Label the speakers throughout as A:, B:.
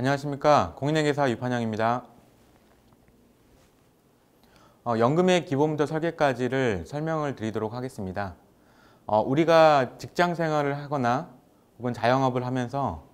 A: 안녕하십니까 공인회계사 유판영입니다. 어, 연금의 기본부터 설계까지를 설명을 드리도록 하겠습니다. 어, 우리가 직장 생활을 하거나 혹은 자영업을 하면서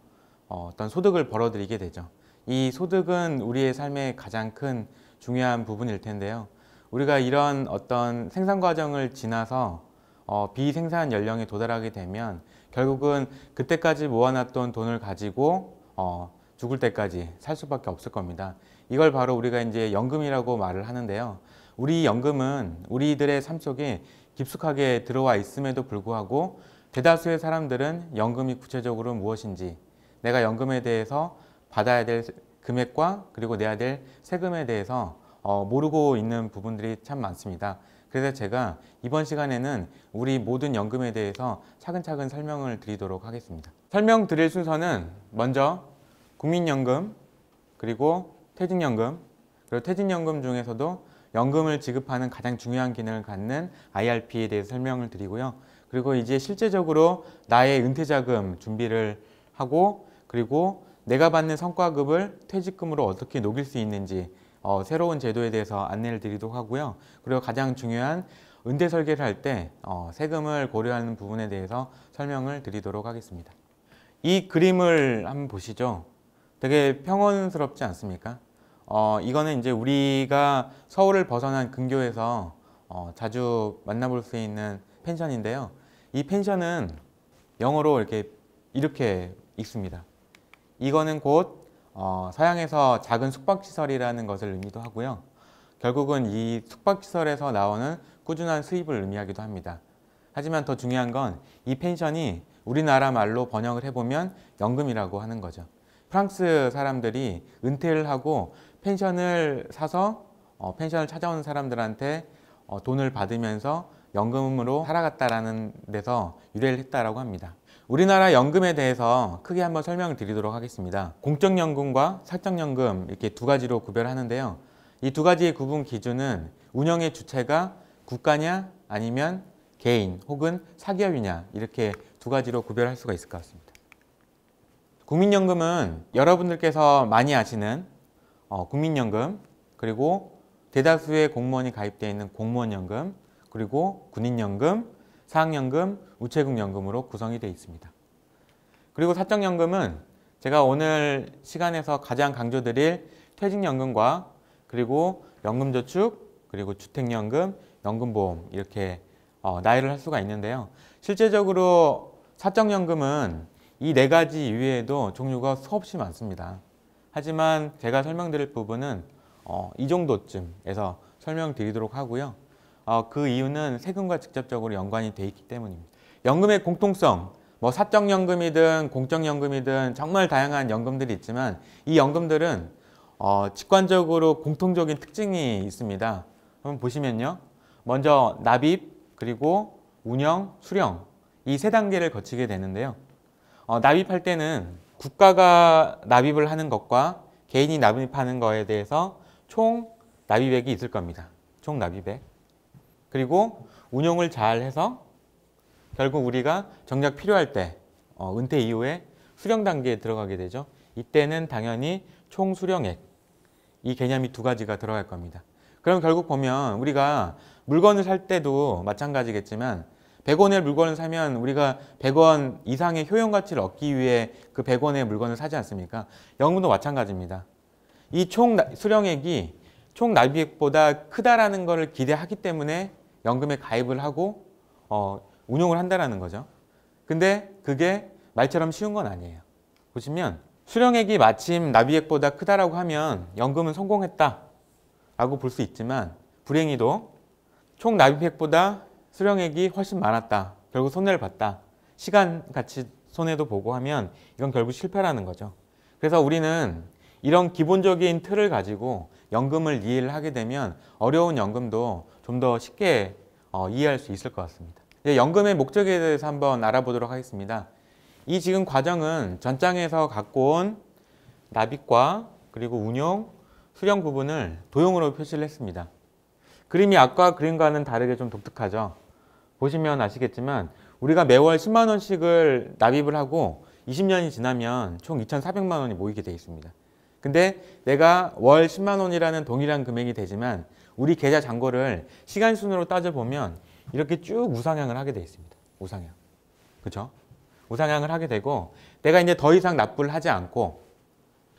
A: 어, 떤 소득을 벌어들이게 되죠. 이 소득은 우리의 삶의 가장 큰 중요한 부분일 텐데요. 우리가 이런 어떤 생산 과정을 지나서 어, 비생산 연령에 도달하게 되면 결국은 그때까지 모아놨던 돈을 가지고 어, 죽을 때까지 살 수밖에 없을 겁니다. 이걸 바로 우리가 이제 연금이라고 말을 하는데요. 우리 연금은 우리들의 삶 속에 깊숙하게 들어와 있음에도 불구하고 대다수의 사람들은 연금이 구체적으로 무엇인지 내가 연금에 대해서 받아야 될 금액과 그리고 내야 될 세금에 대해서 어, 모르고 있는 부분들이 참 많습니다. 그래서 제가 이번 시간에는 우리 모든 연금에 대해서 차근차근 설명을 드리도록 하겠습니다. 설명 드릴 순서는 먼저 국민연금 그리고 퇴직연금 그리고 퇴직연금 중에서도 연금을 지급하는 가장 중요한 기능을 갖는 IRP에 대해서 설명을 드리고요. 그리고 이제 실제적으로 나의 은퇴자금 준비를 하고 그리고 내가 받는 성과급을 퇴직금으로 어떻게 녹일 수 있는지 어, 새로운 제도에 대해서 안내를 드리도록 하고요. 그리고 가장 중요한 은퇴 설계를 할 때 어, 세금을 고려하는 부분에 대해서 설명을 드리도록 하겠습니다. 이 그림을 한번 보시죠. 되게 평온스럽지 않습니까? 어, 이거는 이제 우리가 서울을 벗어난 근교에서 어, 자주 만나볼 수 있는 펜션인데요. 이 펜션은 영어로 이렇게 이렇게 읽습니다. 이거는 곧 어, 서양에서 작은 숙박시설이라는 것을 의미도 하고요. 결국은 이 숙박시설에서 나오는 꾸준한 수입을 의미하기도 합니다. 하지만 더 중요한 건 이 펜션이 우리나라 말로 번역을 해보면 연금이라고 하는 거죠. 프랑스 사람들이 은퇴를 하고 펜션을 사서 어, 펜션을 찾아온 사람들한테 어, 돈을 받으면서 연금으로 살아갔다라는 데서 유래를 했다라고 합니다. 우리나라 연금에 대해서 크게 한번 설명을 드리도록 하겠습니다. 공적연금과 사적연금 이렇게 두 가지로 구별하는데요. 이 두 가지의 구분 기준은 운영의 주체가 국가냐 아니면 개인 혹은 사기업이냐 이렇게 두 가지로 구별할 수가 있을 것 같습니다. 국민연금은 여러분들께서 많이 아시는 어, 국민연금 그리고 대다수의 공무원이 가입되어 있는 공무원연금 그리고 군인연금, 사학연금, 우체국연금으로 구성이 되어 있습니다. 그리고 사적연금은 제가 오늘 시간에서 가장 강조드릴 퇴직연금과 그리고 연금저축, 그리고 주택연금, 연금보험 이렇게 어, 나열을 할 수가 있는데요. 실제적으로 사적연금은 이네 가지 이외에도 종류가 수없이 많습니다. 하지만 제가 설명드릴 부분은 어, 이 정도쯤에서 설명드리도록 하고요. 어, 그 이유는 세금과 직접적으로 연관이 돼 있기 때문입니다. 연금의 공통성, 뭐 사적연금이든 공적연금이든 정말 다양한 연금들이 있지만 이 연금들은 어, 직관적으로 공통적인 특징이 있습니다. 한번 보시면요. 먼저 납입, 그리고 운영, 수령 이 세 단계를 거치게 되는데요. 어, 납입할 때는 국가가 납입을 하는 것과 개인이 납입하는 것에 대해서 총 납입액이 있을 겁니다. 총 납입액. 그리고 운용을 잘 해서 결국 우리가 정작 필요할 때 어, 은퇴 이후에 수령 단계에 들어가게 되죠. 이때는 당연히 총 수령액 이 개념이 두 가지가 들어갈 겁니다. 그럼 결국 보면 우리가 물건을 살 때도 마찬가지겠지만 100원의 물건을 사면 우리가 100원 이상의 효용 가치를 얻기 위해 그 100원의 물건을 사지 않습니까? 연금도 마찬가지입니다. 이 총 수령액이 총 납입액보다 크다라는 것을 기대하기 때문에 연금에 가입을 하고 어, 운용을 한다라는 거죠. 근데 그게 말처럼 쉬운 건 아니에요. 보시면 수령액이 마침 납입액보다 크다라고 하면 연금은 성공했다라고 볼 수 있지만 불행히도 총 납입액보다 수령액이 훨씬 많았다. 결국 손해를 봤다. 시간 같이 손해도 보고 하면 이건 결국 실패라는 거죠. 그래서 우리는 이런 기본적인 틀을 가지고 연금을 이해를 하게 되면 어려운 연금도 좀 더 쉽게 어, 이해할 수 있을 것 같습니다. 연금의 목적에 대해서 한번 알아보도록 하겠습니다. 이 지금 과정은 전장에서 갖고 온 납입과 그리고 운용, 수령 부분을 도형으로 표시를 했습니다. 그림이 아과 그림과는 다르게 좀 독특하죠. 보시면 아시겠지만 우리가 매월 10만 원씩을 납입을 하고 20년이 지나면 총 2,400만 원이 모이게 되어 있습니다. 근데 내가 월 10만 원이라는 동일한 금액이 되지만 우리 계좌 잔고를 시간 순으로 따져보면 이렇게 쭉 우상향을 하게 되어 있습니다. 우상향. 그렇죠? 우상향을 하게 되고 내가 이제 더 이상 납부를 하지 않고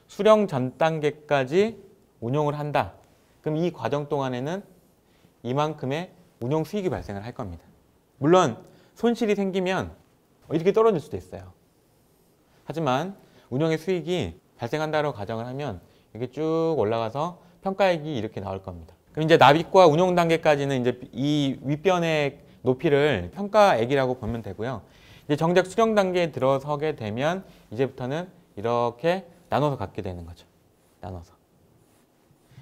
A: 수령 전 단계까지 운용을 한다. 그럼 이 과정 동안에는 이만큼의 운용 수익이 발생을 할 겁니다. 물론 손실이 생기면 이렇게 떨어질 수도 있어요. 하지만 운영의 수익이 발생한다고 가정을 하면 이렇게 쭉 올라가서 평가액이 이렇게 나올 겁니다. 그럼 이제 납입과 운용 단계까지는 이제 이 윗변의 높이를 평가액이라고 보면 되고요. 이제 정작 수령 단계에 들어서게 되면 이제부터는 이렇게 나눠서 갖게 되는 거죠. 나눠서.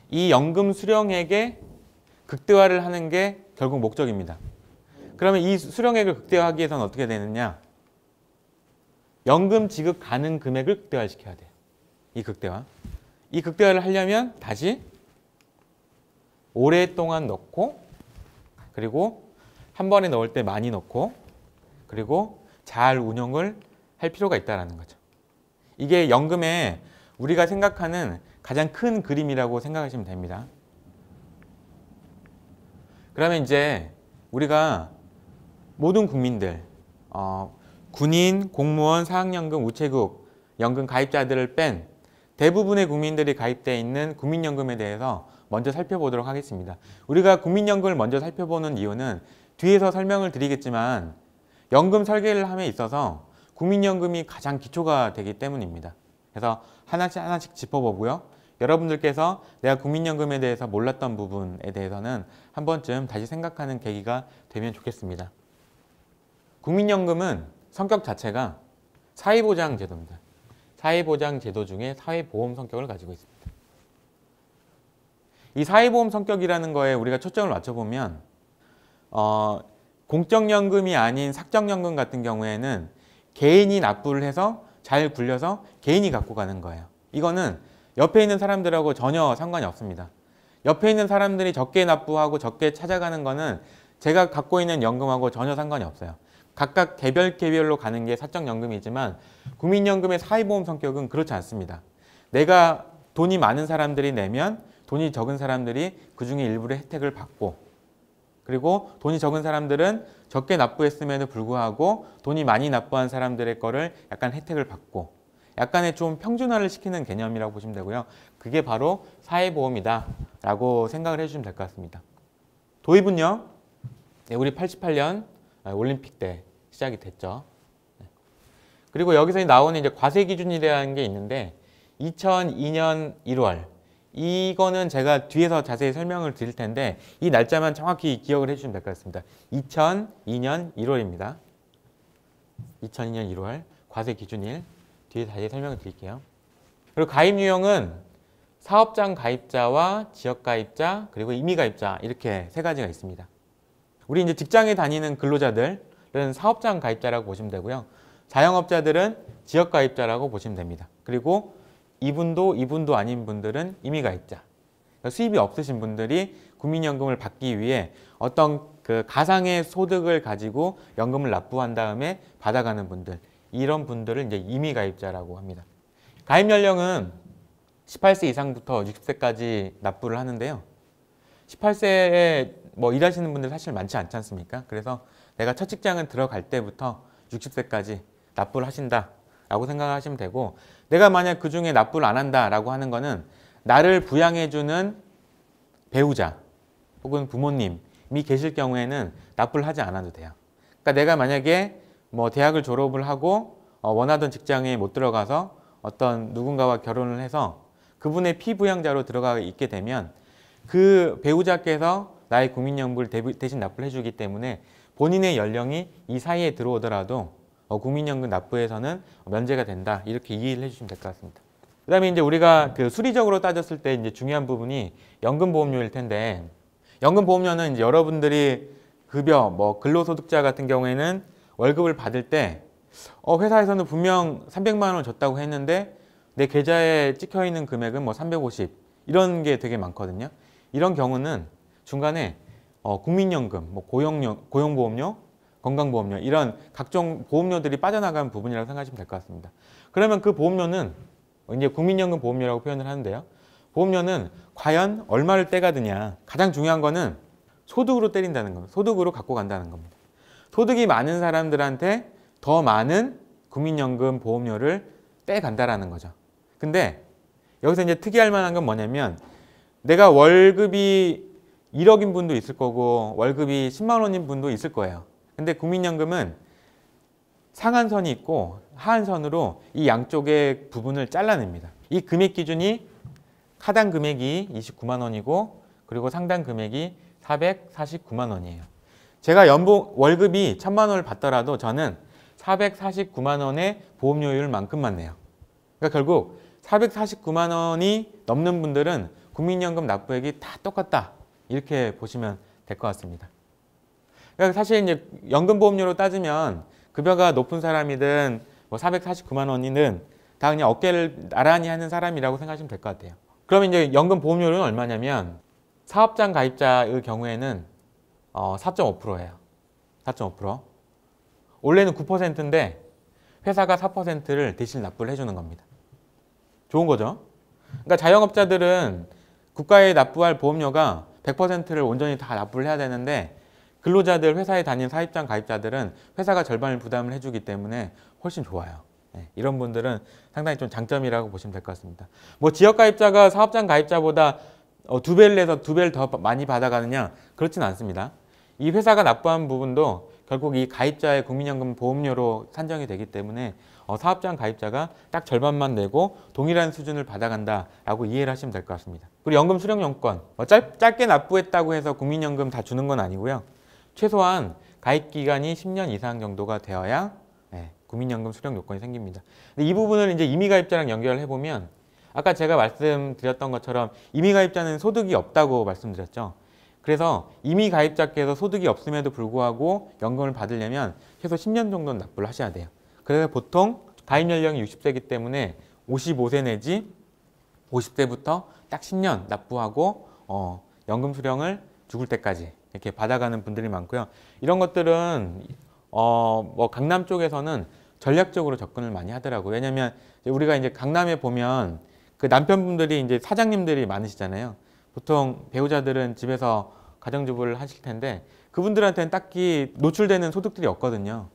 A: 이 연금 수령액의 극대화를 하는 게 결국 목적입니다. 그러면 이 수령액을 극대화하기 위해서는 어떻게 되느냐? 연금 지급 가능 금액을 극대화 시켜야 돼. 이 극대화. 이 극대화를 하려면 다시 오랫동안 넣고 그리고 한 번에 넣을 때 많이 넣고 그리고 잘 운영을 할 필요가 있다는 거죠. 이게 연금의 우리가 생각하는 가장 큰 그림이라고 생각하시면 됩니다. 그러면 이제 우리가 모든 국민들 어, 군인, 공무원, 사학연금, 우체국, 연금 가입자들을 뺀 대부분의 국민들이 가입돼 있는 국민연금에 대해서 먼저 살펴보도록 하겠습니다. 우리가 국민연금을 먼저 살펴보는 이유는 뒤에서 설명을 드리겠지만 연금 설계를 함에 있어서 국민연금이 가장 기초가 되기 때문입니다. 그래서 하나씩 하나씩 짚어보고요. 여러분들께서 내가 국민연금에 대해서 몰랐던 부분에 대해서는 한 번쯤 다시 생각하는 계기가 되면 좋겠습니다. 국민연금은 성격 자체가 사회보장 제도입니다. 사회보장 제도 중에 사회보험 성격을 가지고 있습니다. 이 사회보험 성격이라는 거에 우리가 초점을 맞춰보면 어, 공적연금이 아닌 삭정연금 같은 경우에는 개인이 납부를 해서 잘 굴려서 개인이 갖고 가는 거예요. 이거는 옆에 있는 사람들하고 전혀 상관이 없습니다. 옆에 있는 사람들이 적게 납부하고 적게 찾아가는 거는 제가 갖고 있는 연금하고 전혀 상관이 없어요. 각각 개별 개별로 가는 게 사적연금이지만 국민연금의 사회보험 성격은 그렇지 않습니다. 내가 돈이 많은 사람들이 내면 돈이 적은 사람들이 그중에 일부를 혜택을 받고 그리고 돈이 적은 사람들은 적게 납부했음에도 불구하고 돈이 많이 납부한 사람들의 거를 약간 혜택을 받고 약간의 좀 평준화를 시키는 개념이라고 보시면 되고요. 그게 바로 사회보험이다라고 생각을 해주시면 될 것 같습니다. 도입은요. 네, 우리 88년 아, 올림픽 때 시작이 됐죠. 네. 그리고 여기서 나오는 이제 과세 기준이라는 게 있는데 2002년 1월 이거는 제가 뒤에서 자세히 설명을 드릴 텐데 이 날짜만 정확히 기억을 해주시면 될 것 같습니다. 2002년 1월입니다. 2002년 1월 과세 기준일 뒤에 자세히 설명을 드릴게요. 그리고 가입 유형은 사업장 가입자와 지역 가입자 그리고 임의 가입자 이렇게 세 가지가 있습니다. 우리 이제 직장에 다니는 근로자들은 사업장 가입자라고 보시면 되고요. 자영업자들은 지역 가입자라고 보시면 됩니다. 그리고 이분도 이분도 아닌 분들은 이미 가입자. 그러니까 수입이 없으신 분들이 국민연금을 받기 위해 어떤 그 가상의 소득을 가지고 연금을 납부한 다음에 받아가는 분들 이런 분들을 이제 이미 가입자라고 합니다. 가입 연령은 18세 이상부터 60세까지 납부를 하는데요. 18세에 뭐 일하시는 분들 사실 많지 않지 않습니까? 그래서 내가 첫 직장은 들어갈 때부터 60세까지 납부를 하신다라고 생각하시면 되고 내가 만약 그 중에 납부를 안 한다라고 하는 거는 나를 부양해주는 배우자 혹은 부모님이 계실 경우에는 납부를 하지 않아도 돼요. 그러니까 내가 만약에 뭐 대학을 졸업을 하고 어, 원하던 직장에 못 들어가서 어떤 누군가와 결혼을 해서 그분의 피부양자로 들어가 있게 되면 그 배우자께서 나의 국민연금을 대신 납부 해주기 때문에 본인의 연령이 이 사이에 들어오더라도 어, 국민연금 납부에서는 면제가 된다 이렇게 이해를 해주시면 될 것 같습니다. 그다음에 이제 우리가 그 수리적으로 따졌을 때 이제 중요한 부분이 연금보험료일 텐데 연금보험료는 이제 여러분들이 급여 뭐 근로소득자 같은 경우에는 월급을 받을 때 어, 회사에서는 분명 300만 원 줬다고 했는데 내 계좌에 찍혀 있는 금액은 뭐 350 이런 게 되게 많거든요. 이런 경우는 중간에 어, 국민연금, 뭐 고용료, 고용보험료, 건강보험료 이런 각종 보험료들이 빠져나간 부분이라고 생각하시면 될 것 같습니다. 그러면 그 보험료는 이제 국민연금 보험료라고 표현을 하는데요. 보험료는 과연 얼마를 떼가느냐 가장 중요한 거는 소득으로 때린다는 겁니다. 소득으로 갖고 간다는 겁니다. 소득이 많은 사람들한테 더 많은 국민연금 보험료를 떼간다라는 거죠. 근데 여기서 이제 특이할 만한 건 뭐냐면 내가 월급이 1억인 분도 있을 거고 월급이 10만 원인 분도 있을 거예요. 근데 국민연금은 상한선이 있고 하한선으로 이 양쪽의 부분을 잘라냅니다. 이 금액 기준이 하단 금액이 29만 원이고 그리고 상단 금액이 449만 원이에요. 제가 연봉 월급이 1000만 원을 받더라도 저는 449만 원의 보험료율만큼만 내요. 그러니까 결국 449만 원이 넘는 분들은 국민연금 납부액이 다 똑같다. 이렇게 보시면 될 것 같습니다. 그러니까 사실 이제 연금보험료로 따지면 급여가 높은 사람이든 뭐 449만 원이든 다 그냥 어깨를 나란히 하는 사람이라고 생각하시면 될 것 같아요. 그러면 이제 연금 보험료는 얼마냐면 사업장 가입자의 경우에는 어 4.5%예요. 4.5%. 원래는 9%인데 회사가 4%를 대신 납부를 해주는 겁니다. 좋은 거죠. 그러니까 자영업자들은 국가에 납부할 보험료가 100%를 온전히 다 납부를 해야 되는데 근로자들 회사에 다닌 사입장 가입자들은 회사가 절반을 부담을 해주기 때문에 훨씬 좋아요. 네, 이런 분들은 상당히 좀 장점이라고 보시면 될 것 같습니다. 뭐 지역 가입자가 사업장 가입자보다 어, 두 배를 내서 두 배를 더 많이 받아가느냐 그렇진 않습니다. 이 회사가 납부한 부분도 결국 이 가입자의 국민연금 보험료로 산정이 되기 때문에 어, 사업장 가입자가 딱 절반만 내고 동일한 수준을 받아간다라고 이해를 하시면 될 것 같습니다. 그리고 연금 수령 연권 어, 뭐 짧, 짧게 납부했다고 해서 국민연금 다 주는 건 아니고요. 최소한 가입 기간이 10년 이상 정도가 되어야 네, 국민연금 수령 요건이 생깁니다. 근데 이 부분을 이제 이미 가입자랑 연결을 해보면 아까 제가 말씀드렸던 것처럼 이미 가입자는 소득이 없다고 말씀드렸죠. 그래서 이미 가입자께서 소득이 없음에도 불구하고 연금을 받으려면 최소 10년 정도는 납부를 하셔야 돼요. 그래서 보통 가입 연령이 60세이기 때문에 55세 내지 50세부터 딱 10년 납부하고 어, 연금 수령을 죽을 때까지 이렇게 받아가는 분들이 많고요. 이런 것들은 어, 뭐 강남 쪽에서는 전략적으로 접근을 많이 하더라고요. 왜냐하면 우리가 이제 강남에 보면 그 남편분들이 이제 사장님들이 많으시잖아요. 보통 배우자들은 집에서 가정주부를 하실 텐데 그분들한테는 딱히 노출되는 소득들이 없거든요.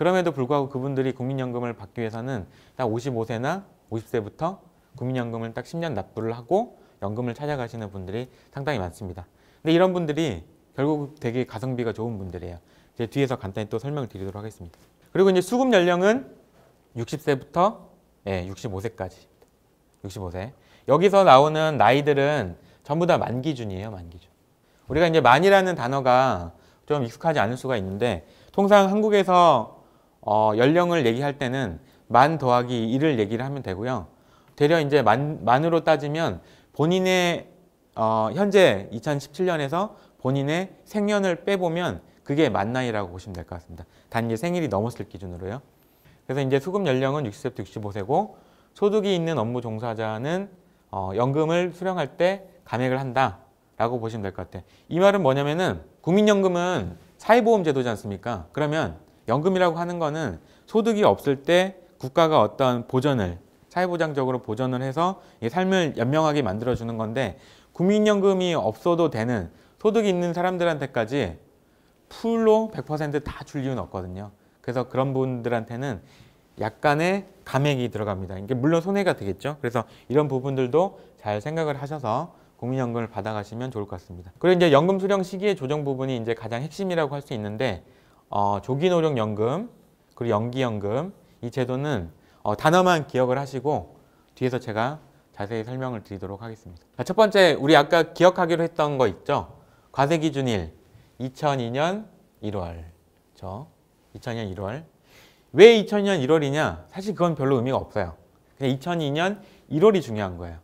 A: 그럼에도 불구하고 그분들이 국민연금을 받기 위해서는 딱 55세나 50세부터 국민연금을 딱 10년 납부를 하고 연금을 찾아가시는 분들이 상당히 많습니다. 근데 이런 분들이 결국 되게 가성비가 좋은 분들이에요. 이제 뒤에서 간단히 또 설명을 드리도록 하겠습니다. 그리고 이제 수급 연령은 60세부터 예, 65세까지. 65세. 여기서 나오는 나이들은 전부 다만 기준이에요, 만 기준. 우리가 이제 만이라는 단어가 좀 익숙하지 않을 수가 있는데 통상 한국에서 어, 연령을 얘기할 때는 만 더하기 1을 얘기를 하면 되고요. 되려 이제 만, 만으로 따지면 본인의 어, 현재 2017년에서 본인의 생년을 빼보면 그게 만 나이라고 보시면 될 것 같습니다. 단지 생일이 넘었을 기준으로요. 그래서 이제 수급 연령은 60세부터 65세고 소득이 있는 업무 종사자는 어, 연금을 수령할 때 감액을 한다라고 보시면 될 것 같아요. 이 말은 뭐냐면은 국민연금은 사회보험 제도지 않습니까? 그러면 연금이라고 하는 거는 소득이 없을 때 국가가 어떤 보전을 사회보장적으로 보전을 해서 삶을 연명하게 만들어주는 건데 국민연금이 없어도 되는 소득이 있는 사람들한테까지 풀로 100%다 줄 이유는 없거든요. 그래서 그런 분들한테는 약간의 감액이 들어갑니다. 이게 물론 손해가 되겠죠. 그래서 이런 부분들도 잘 생각을 하셔서 국민연금을 받아가시면 좋을 것 같습니다. 그리고 이제 연금 수령 시기의 조정 부분이 이제 가장 핵심이라고 할 수 있는데 어, 조기노령연금 그리고 연기연금 이 제도는 어, 단어만 기억을 하시고 뒤에서 제가 자세히 설명을 드리도록 하겠습니다. 자, 첫 번째 우리 아까 기억하기로 했던 거 있죠? 과세기준 일 2002년 1월 저 2002년 1월 왜 2002년 1월이냐? 사실 그건 별로 의미가 없어요. 그냥 2002년 1월이 중요한 거예요.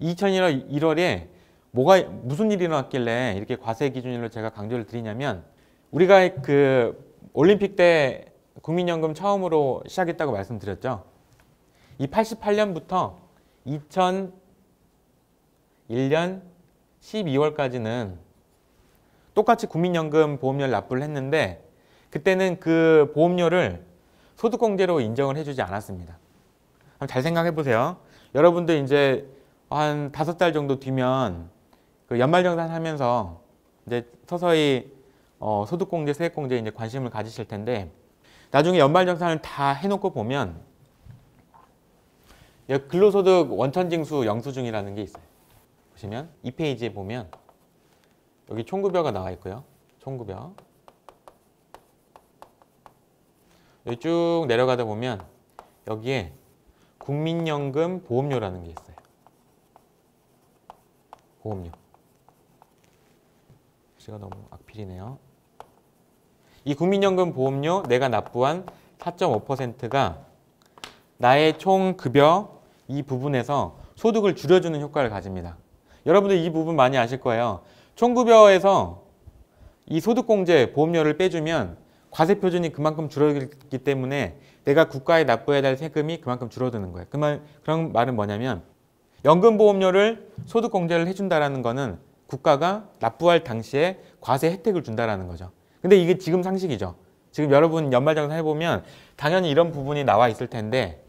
A: 2001년 1월에 뭐가 무슨 일이 일어났길래 이렇게 과세 기준일로 제가 강조를 드리냐면 우리가 그 올림픽 때 국민연금 처음으로 시작했다고 말씀드렸죠. 이 88년부터 2001년 12월까지는 똑같이 국민연금 보험료를 납부를 했는데 그때는 그 보험료를 소득공제로 인정을 해주지 않았습니다. 잘 생각해 보세요. 여러분들 이제 한다달 정도 뒤면 그 연말정산 하면서 이제 서서히 어, 소득공제, 세액공제 이제 관심을 가지실 텐데 나중에 연말정산을 다 해놓고 보면 예, 근로소득 원천징수 영수증이라는 게 있어요. 보시면 이 페이지에 보면 여기 총급여가 나와 있고요. 총급여 여기 쭉 내려가다 보면 여기에 국민연금 보험료라는 게 있어요. 보험료. 글씨가 너무 악필이네요. 이 국민연금 보험료 내가 납부한 4.5%가 나의 총 급여 이 부분에서 소득을 줄여주는 효과를 가집니다. 여러분들 이 부분 많이 아실 거예요. 총급여에서 이 소득공제 보험료를 빼주면 과세표준이 그만큼 줄어들기 때문에 내가 국가에 납부해야 될 세금이 그만큼 줄어드는 거예요. 그 말, 그런 말은 뭐냐면 연금보험료를 소득공제를 해준다는 라 거는 국가가 납부할 당시에 과세 혜택을 준다는 라 거죠. 근데 이게 지금 상식이죠. 지금 여러분 연말정산 해보면 당연히 이런 부분이 나와 있을 텐데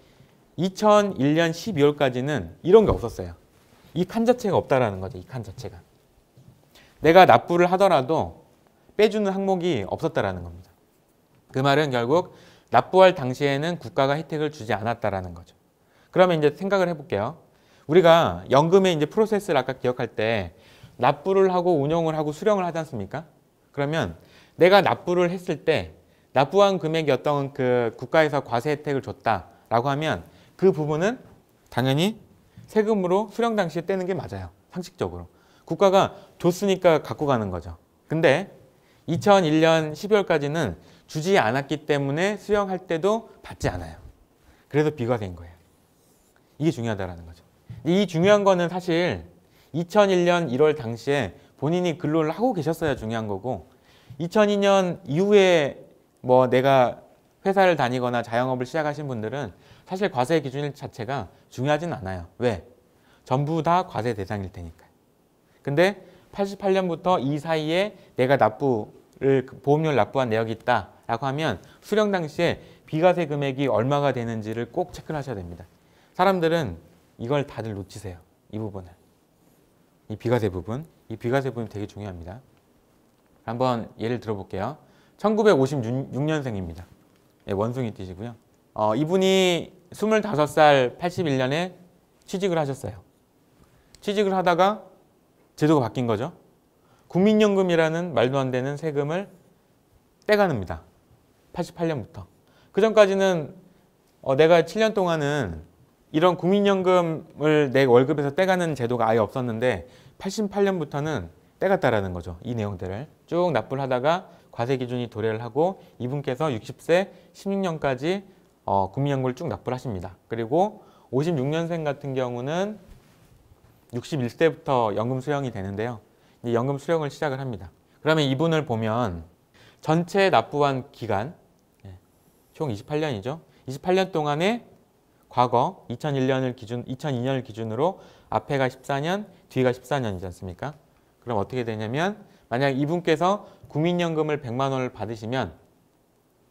A: 2001년 12월까지는 이런 게 없었어요. 이 칸 자체가 없다라는 거죠. 이 칸 자체가. 내가 납부를 하더라도 빼주는 항목이 없었다라는 겁니다. 그 말은 결국 납부할 당시에는 국가가 혜택을 주지 않았다라는 거죠. 그러면 이제 생각을 해볼게요. 우리가 연금의 이제 프로세스를 아까 기억할 때 납부를 하고 운영을 하고 수령을 하지 않습니까? 그러면 내가 납부를 했을 때 납부한 금액이 어떤 그 국가에서 과세 혜택을 줬다라고 하면 그 부분은 당연히 세금으로 수령 당시에 떼는 게 맞아요. 상식적으로. 국가가 줬으니까 갖고 가는 거죠. 근데 2001년 12월까지는 주지 않았기 때문에 수령할 때도 받지 않아요. 그래서 비과세인 거예요. 이게 중요하다는 거죠. 이 중요한 거는 사실 2001년 1월 당시에 본인이 근로를 하고 계셨어야 중요한 거고 2002년 이후에 뭐 내가 회사를 다니거나 자영업을 시작하신 분들은 사실 과세 기준 자체가 중요하진 않아요. 왜? 전부 다 과세 대상일 테니까. 근데 88년부터 이 사이에 내가 납부를 보험료를 납부한 내역이 있다라고 하면 수령 당시에 비과세 금액이 얼마가 되는지를 꼭 체크를 하셔야 됩니다. 사람들은 이걸 다들 놓치세요. 이 부분을. 이 비과세 부분. 이 비과세 부분이 되게 중요합니다. 한번 예를 들어볼게요. 1956년생입니다. 예, 원숭이 띠시고요. 어, 이분이 25살 81년에 취직을 하셨어요. 취직을 하다가 제도가 바뀐 거죠. 국민연금이라는 말도 안 되는 세금을 떼가냅니다. 88년부터. 그 전까지는 어, 내가 7년 동안은 이런 국민연금을 내 월급에서 떼가는 제도가 아예 없었는데 88년부터는 떼갔다라는 거죠. 이 내용들을 쭉 납부를 하다가 과세 기준이 도래를 하고 이분께서 60세 16년까지 어, 국민연금을 쭉 납부를 하십니다. 그리고 56년생 같은 경우는 61세부터 연금 수령이 되는데요. 이제 연금 수령을 시작을 합니다. 그러면 이분을 보면 전체 납부한 기간 예, 총 28년이죠. 28년 동안에 과거 2001년을 기준 2002년을 기준으로 앞에가 14년, 뒤가 14년이지 않습니까? 그럼 어떻게 되냐면 만약 이분께서 국민연금을 100만 원을 받으시면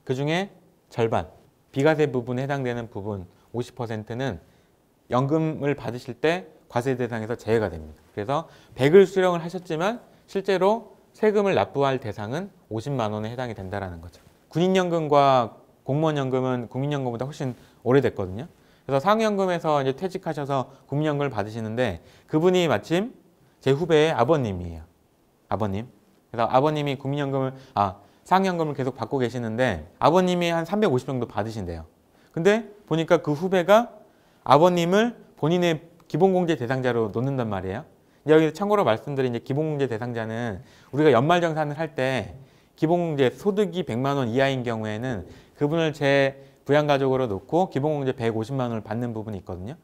A: 그중에 절반, 비과세 부분에 해당되는 부분 50%는 연금을 받으실 때 과세 대상에서 제외가 됩니다. 그래서 100을 수령을 하셨지만 실제로 세금을 납부할 대상은 50만 원에 해당이 된다는 거죠. 군인연금과 공무원연금은 국민연금보다 훨씬 오래됐거든요. 그래서 상연금에서 이제 퇴직하셔서 국민연금을 받으시는데 그분이 마침 제 후배의 아버님이에요. 아버님. 그래서 아버님이 국민연금을 아 상여연금을 계속 받고 계시는데 아버님이 한 350 정도 받으신대요. 근데 보니까 그 후배가 아버님을 본인의 기본공제 대상자로 놓는단 말이에요. 여기 참고로 말씀드린 이제 기본공제 대상자는 우리가 연말정산을 할 때 기본공제 소득이 100만 원 이하인 경우에는 그분을 제 부양가족으로 놓고 기본공제 150만 원을 받는 부분이 있거든요.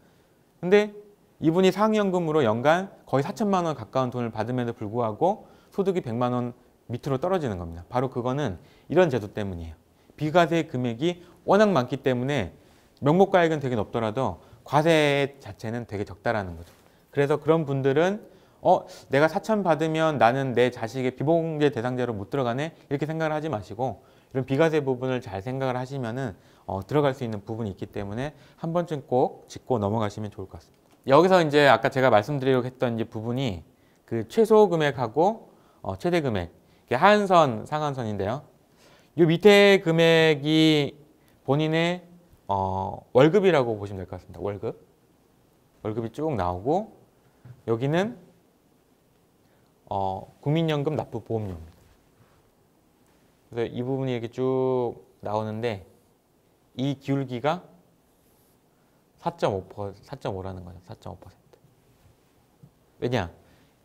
A: 근데 이분이 상여금으로 연간 거의 4천만 원 가까운 돈을 받음에도 불구하고 소득이 100만 원 밑으로 떨어지는 겁니다. 바로 그거는 이런 제도 때문이에요. 비과세 금액이 워낙 많기 때문에 명목가액은 되게 높더라도 과세 자체는 되게 적다라는 거죠. 그래서 그런 분들은 어 내가 4천 받으면 나는 내 자식의 비공제 대상자로 못 들어가네 이렇게 생각을 하지 마시고 이런 비과세 부분을 잘 생각을 하시면은 어, 들어갈 수 있는 부분이 있기 때문에 한 번쯤 꼭 짚고 넘어가시면 좋을 것 같습니다. 여기서 이제 아까 제가 말씀드리려고 했던 이제 부분이 그 최소 금액하고 어, 최대 금액 하한선 상한선인데요. 이 밑에 금액이 본인의 어, 월급이라고 보시면 될 것 같습니다. 월급 월급이 쭉 나오고 여기는 어, 국민연금 납부 보험료입니다. 그래서 이 부분이 이렇게 쭉 나오는데 이 기울기가 4.5%, 4.5라는 거죠. 4.5%. 왜냐?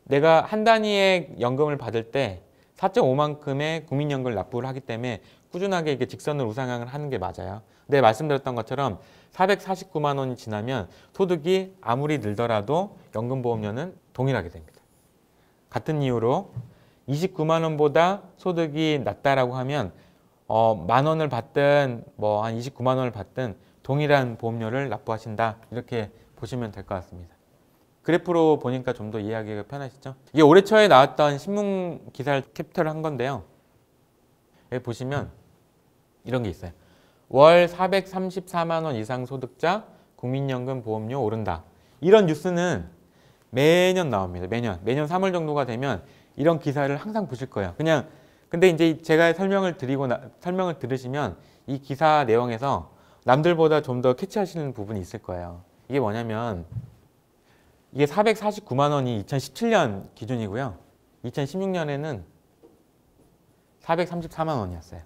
A: 내가 한 단위의 연금을 받을 때 4.5만큼의 국민연금을 납부를 하기 때문에 꾸준하게 이게 직선을 우상향을 하는 게 맞아요. 근데 말씀드렸던 것처럼 449만 원이 지나면 소득이 아무리 늘더라도 연금보험료는 동일하게 됩니다. 같은 이유로 29만 원보다 소득이 낮다라고 하면 어, 만 원을 받든 뭐 한 29만 원을 받든 동일한 보험료를 납부하신다 이렇게 보시면 될 것 같습니다. 그래프로 보니까 좀 더 이해하기가 편하시죠? 이게 올해 초에 나왔던 신문 기사를 캡처를 한 건데요. 여기 보시면 이런 게 있어요. 월 434만 원 이상 소득자 국민연금 보험료 오른다. 이런 뉴스는 매년 나옵니다. 매년. 매년 3월 정도가 되면 이런 기사를 항상 보실 거예요. 그냥 근데 이제 제가 설명을 드리고 나, 설명을 들으시면 이 기사 내용에서 남들보다 좀 더 캐치하시는 부분이 있을 거예요. 이게 뭐냐면 이게 449만 원이 2017년 기준이고요. 2016년에는 434만 원이었어요.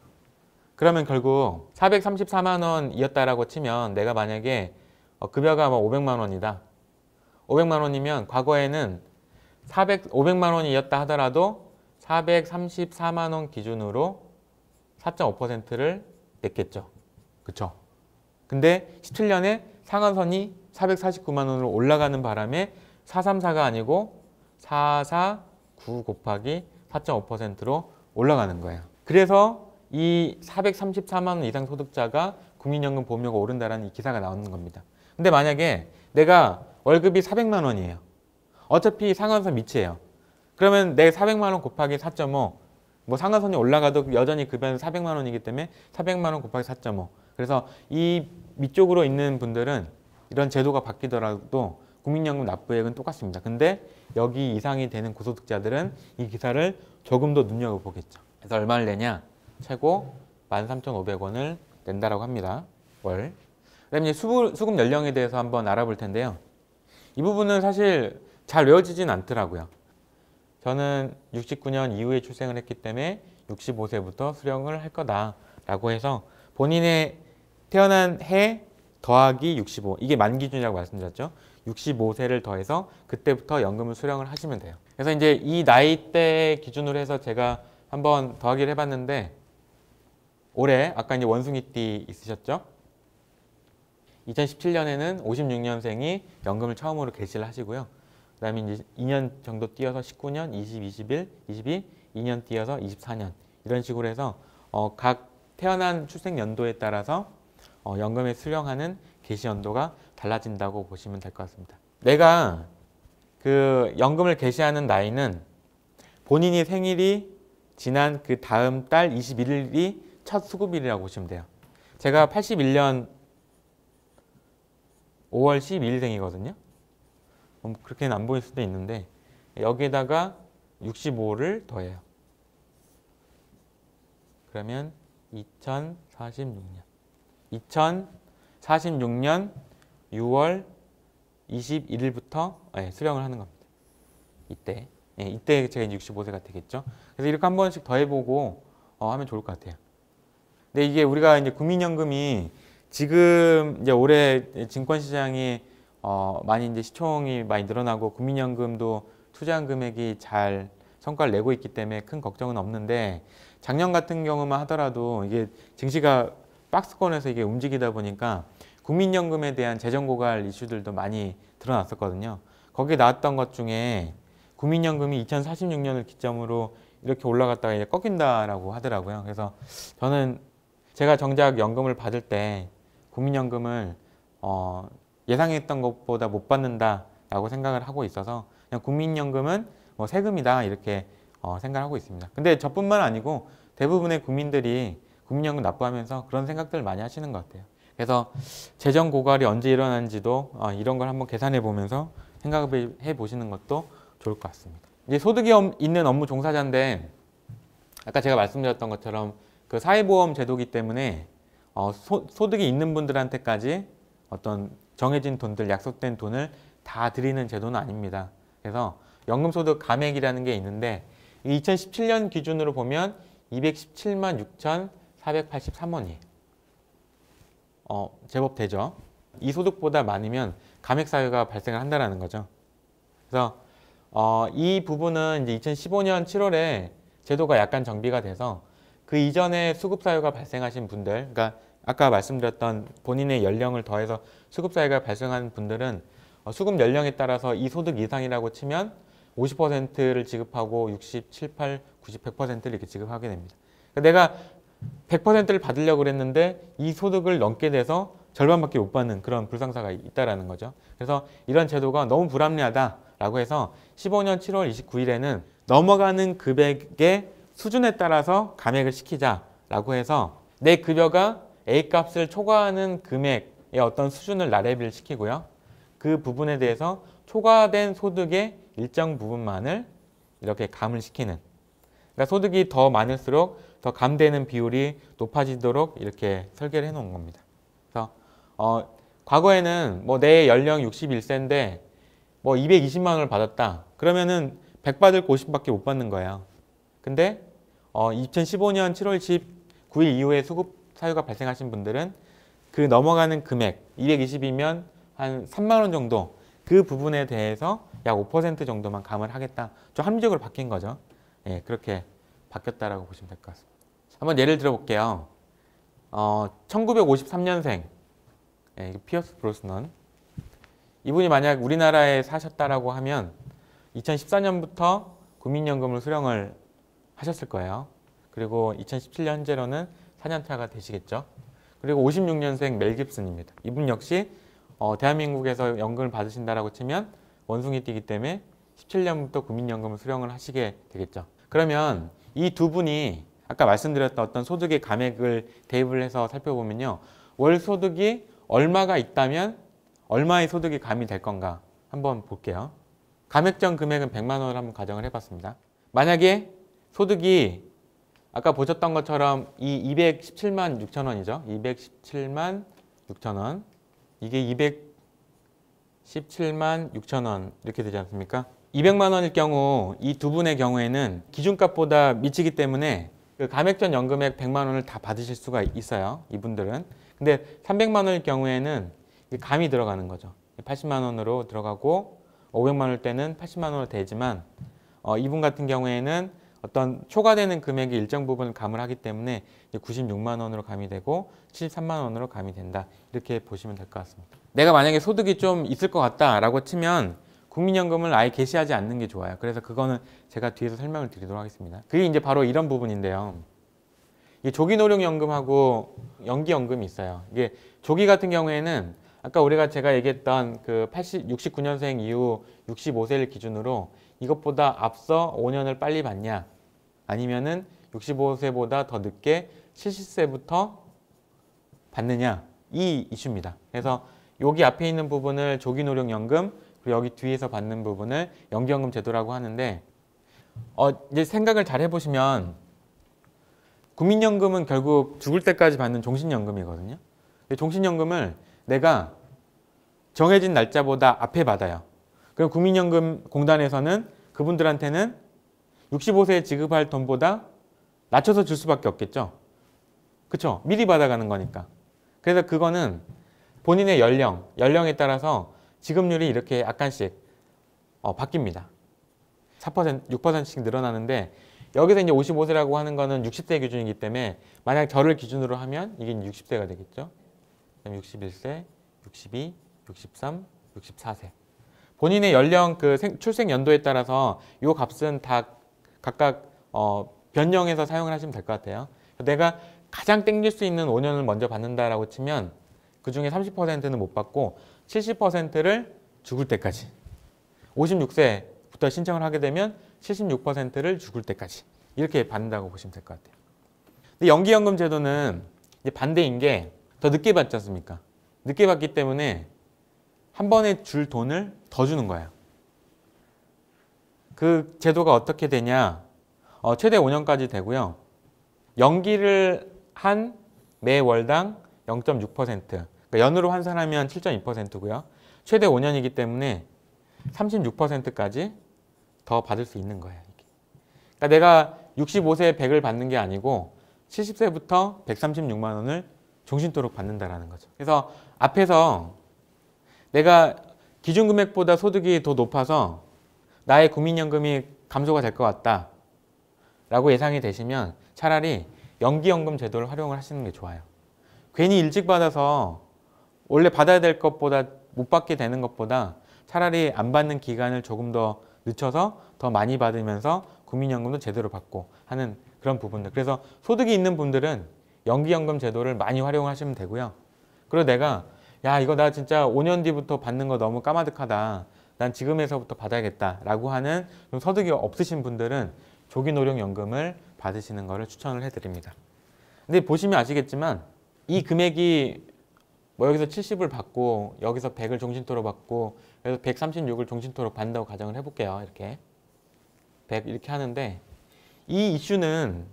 A: 그러면 결국 434만 원이었다라고 치면 내가 만약에 어, 급여가 500만 뭐 원이다. 500만 원이면 과거에는 400, 500만 원이었다 하더라도 434만 원 기준으로 4.5%를 냈겠죠. 그렇죠? 근데 17년에 상한선이 449만 원으로 올라가는 바람에 434가 아니고 449 곱하기 4.5%로 올라가는 거예요. 그래서 이 434만 원 이상 소득자가 국민연금 보험료가 오른다라는 이 기사가 나오는 겁니다. 근데 만약에 내가 월급이 400만 원이에요. 어차피 상한선 밑이에요. 그러면 내 400만 원 곱하기 4.5, 뭐 상한선이 올라가도 여전히 급여는 400만 원이기 때문에 400만 원 곱하기 4.5. 그래서 이 밑쪽으로 있는 분들은 이런 제도가 바뀌더라도 국민연금 납부액은 똑같습니다. 근데 여기 이상이 되는 고소득자들은 이 기사를 조금 더 눈여겨보겠죠. 그래서 얼마를 내냐? 최고 13,500원을 낸다라고 합니다. 월. 그다음 이제 수부, 수급 연령에 대해서 한번 알아볼 텐데요. 이 부분은 사실 잘 외워지진 않더라고요. 저는 69년 이후에 출생을 했기 때문에 65세부터 수령을 할 거다라고 해서 본인의 태어난 해 더하기 65 이게 만 기준이라고 말씀드렸죠. 65세를 더해서 그때부터 연금을 수령을 하시면 돼요. 그래서 이제 이 나이대 기준으로 해서 제가 한번 더하기를 해봤는데 올해 아까 이제 원숭이띠 있으셨죠? 2017년에는 56년생이 연금을 처음으로 개시를 하시고요. 그 다음에 이제 2년 정도 뛰어서 19년, 20, 21, 22, 2년 뛰어서 24년 이런 식으로 해서 어, 각 태어난 출생 연도에 따라서 어, 연금에 수령하는 개시 연도가 달라진다고 보시면 될 것 같습니다. 내가 그 연금을 개시하는 나이는 본인이 생일이 지난 그 다음 달 21일이 첫 수급일이라고 보시면 돼요. 제가 81년 5월 12일생이거든요. 뭐 그렇게는 안 보일 수도 있는데 여기에다가 65를 더해요. 그러면 2046년. 2046년 6월 21일부터 예, 수령을 하는 겁니다. 이때. 예, 이때 제가 65세가 되겠죠. 그래서 이렇게 한 번씩 더해보고 어, 하면 좋을 것 같아요. 근데 이게 우리가 이제 국민연금이 지금 이제 올해 증권시장이 어, 많이 이제 시총이 많이 늘어나고 국민연금도 투자한 금액이 잘 성과를 내고 있기 때문에 큰 걱정은 없는데 작년 같은 경우만 하더라도 이게 증시가 박스권에서 이게 움직이다 보니까 국민연금에 대한 재정고갈 이슈들도 많이 드러났었거든요. 거기에 나왔던 것 중에 국민연금이 2046년을 기점으로 이렇게 올라갔다가 이제 꺾인다라고 하더라고요. 그래서 저는 제가 정작 연금을 받을 때 국민연금을 어 예상했던 것보다 못 받는다라고 생각을 하고 있어서 그냥 국민연금은 뭐 세금이다 이렇게 어 생각하고 있습니다. 근데 저뿐만 아니고 대부분의 국민들이 금융연금 납부하면서 그런 생각들을 많이 하시는 것 같아요. 그래서 재정 고갈이 언제 일어나는지도 어, 이런 걸 한번 계산해 보면서 생각을 해 보시는 것도 좋을 것 같습니다. 이제 소득이 있는 업무 종사자인데 아까 제가 말씀드렸던 것처럼 그 사회보험 제도기 때문에 어, 소, 소득이 있는 분들한테까지 어떤 정해진 돈들, 약속된 돈을 다 드리는 제도는 아닙니다. 그래서 연금소득 감액이라는 게 있는데 2017년 기준으로 보면 217만 483원이 어, 제법 되죠. 이 소득보다 많으면 감액 사유가 발생을 한다라는 거죠. 그래서 어, 이 부분은 이제 2015년 7월에 제도가 약간 정비가 돼서 그 이전에 수급 사유가 발생하신 분들, 그러니까 아까 말씀드렸던 본인의 연령을 더해서 수급 사유가 발생한 분들은 어, 수급 연령에 따라서 이 소득 이상이라고 치면 50%를 지급하고 67, 8, 90, 100%를 이렇게 지급하게 됩니다. 그러니까 내가 100%를 받으려고 그랬는데 이 소득을 넘게 돼서 절반밖에 못 받는 그런 불상사가 있다라는 거죠. 그래서 이런 제도가 너무 불합리하다라고 해서 15년 7월 29일에는 넘어가는 금액의 수준에 따라서 감액을 시키자라고 해서 내 급여가 A값을 초과하는 금액의 어떤 수준을 나래비를 시키고요. 그 부분에 대해서 초과된 소득의 일정 부분만을 이렇게 감을 시키는 그러니까 소득이 더 많을수록 더 감되는 비율이 높아지도록 이렇게 설계를 해놓은 겁니다. 그래서 어, 과거에는 뭐 내 연령 61세인데 뭐 220만 뭐 원을 받았다. 그러면은 100 받을 거 그 50밖에 못 받는 거예요. 근데 어, 2015년 7월 19일 이후에 수급 사유가 발생하신 분들은 그 넘어가는 금액 220이면 한 3만 원 정도 그 부분에 대해서 약 5% 정도만 감을 하겠다. 좀 합리적으로 바뀐 거죠. 예, 그렇게 바뀌었다라고 보시면 될 것 같습니다. 한번 예를 들어 볼게요. 어, 1953년생 예, 피어스 브로스넌 이분이 만약 우리나라에 사셨다라고 하면 2014년부터 국민연금을 수령을 하셨을 거예요. 그리고 2017년 현재로는 4년차가 되시겠죠. 그리고 56년생 멜 깁슨입니다. 이분 역시 어, 대한민국에서 연금을 받으신다라고 치면 원숭이띠기 때문에 17년부터 국민연금을 수령을 하시게 되겠죠. 그러면 이두 분이 아까 말씀드렸던 어떤 소득의 감액을 대입을 해서 살펴보면요. 월 소득이 얼마가 있다면 얼마의 소득이 감이 될 건가 한번 볼게요. 감액정 금액은 100만 원을 한번 가정을 해봤습니다. 만약에 소득이 아까 보셨던 것처럼 이 217만 6천 원이죠. 217만 6천 원. 이게 217만 6천 원 이렇게 되지 않습니까? 200만 원일 경우 이 두 분의 경우에는 기준값보다 미치기 때문에 그 감액전 연금액 100만 원을 다 받으실 수가 있어요. 이분들은. 근데 300만 원일 경우에는 감이 들어가는 거죠. 80만 원으로 들어가고 500만 원일 때는 80만 원으로 되지만 어, 이분 같은 경우에는 어떤 초과되는 금액의 일정 부분을 감을 하기 때문에 96만 원으로 감이 되고 73만 원으로 감이 된다. 이렇게 보시면 될 것 같습니다. 내가 만약에 소득이 좀 있을 것 같다라고 치면 국민연금을 아예 개시하지 않는 게 좋아요. 그래서 그거는 제가 뒤에서 설명을 드리도록 하겠습니다. 그게 이제 바로 이런 부분인데요. 이 조기노령연금하고 연기연금이 있어요. 이게 조기 같은 경우에는 아까 우리가 제가 얘기했던 그 80, 69년생 이후 65세를 기준으로 이것보다 앞서 5년을 빨리 받냐 아니면은 65세보다 더 늦게 70세부터 받느냐 이 이슈입니다. 그래서 여기 앞에 있는 부분을 조기노령연금 그 여기 뒤에서 받는 부분을 연기연금 제도라고 하는데 어, 이제 생각을 잘 해보시면 국민연금은 결국 죽을 때까지 받는 종신연금이거든요. 종신연금을 내가 정해진 날짜보다 앞에 받아요. 그럼 국민연금 공단에서는 그분들한테는 65세에 지급할 돈보다 낮춰서 줄 수밖에 없겠죠. 그렇죠? 미리 받아가는 거니까. 그래서 그거는 본인의 연령, 연령에 따라서 지급률이 이렇게 약간씩 어, 바뀝니다. 4%, 6%씩 늘어나는데 여기서 이제 55세라고 하는 거는 60세 기준이기 때문에 만약 저를 기준으로 하면 이게 60세가 되겠죠. 그럼 61세, 62, 63, 64세. 본인의 연령 그 생, 출생 연도에 따라서 이 값은 다 각각 어, 변형해서 사용을 하시면 될 것 같아요. 내가 가장 땡길 수 있는 5년을 먼저 받는다라고 치면 그 중에 30%는 못 받고 70%를 죽을 때까지 56세부터 신청을 하게 되면 76%를 죽을 때까지 이렇게 받는다고 보시면 될 것 같아요. 근데 연기연금 제도는 반대인 게 더 늦게 받지 않습니까? 늦게 받기 때문에 한 번에 줄 돈을 더 주는 거예요. 그 제도가 어떻게 되냐? 어, 최대 5년까지 되고요. 연기를 한 매 월당 그러니까 연으로 환산하면 7.2%고요. 최대 5년이기 때문에 36%까지 더 받을 수 있는 거예요. 그러니까 내가 65세에 100을 받는 게 아니고 70세부터 136만 원을 종신토록 받는다라는 거죠. 그래서 앞에서 내가 기준금액보다 소득이 더 높아서 나의 국민연금이 감소가 될 것 같다 라고 예상이 되시면 차라리 연기연금 제도를 활용을 하시는 게 좋아요. 괜히 일찍 받아서 원래 받아야 될 것보다 못 받게 되는 것보다 차라리 안 받는 기간을 조금 더 늦춰서 더 많이 받으면서 국민연금도 제대로 받고 하는 그런 부분들. 그래서 소득이 있는 분들은 연기연금 제도를 많이 활용하시면 되고요. 그리고 내가 야 이거 나 진짜 5년 뒤부터 받는 거 너무 까마득하다. 난 지금에서부터 받아야겠다라고 하는 소득이 없으신 분들은 조기 노령연금을 받으시는 것을 추천을 해드립니다. 근데 보시면 아시겠지만 이 금액이 뭐 여기서 70을 받고 여기서 100을 종신토로 받고 그래서 136을 종신토로 받는다고 가정을 해볼게요. 이렇게 100 이렇게 하는데 이 이슈는